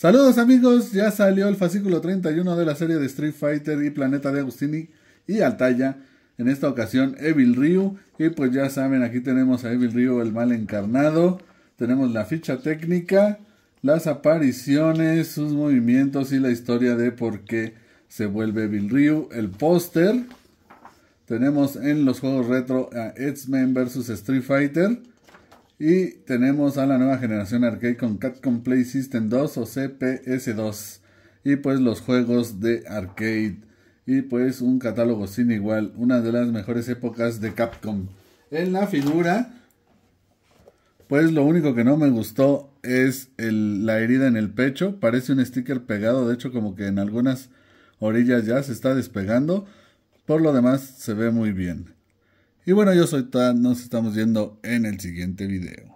Saludos amigos, ya salió el fascículo 31 de la serie de Street Fighter y Planeta de Agustini y Altaya. En esta ocasión Evil Ryu. Y pues ya saben, aquí tenemos a Evil Ryu, el mal encarnado. Tenemos la ficha técnica, las apariciones, sus movimientos y la historia de por qué se vuelve Evil Ryu. El póster. Tenemos en los juegos retro a X-Men vs Street Fighter. Y tenemos a la nueva generación arcade con Capcom Play System 2 o CPS2. Y pues los juegos de arcade. Y pues un catálogo sin igual. Una de las mejores épocas de Capcom. En la figura, pues lo único que no me gustó es la herida en el pecho. Parece un sticker pegado. De hecho, como que en algunas orillas ya se está despegando. Por lo demás, se ve muy bien. Y bueno, yo soy Tan, nos estamos viendo en el siguiente video.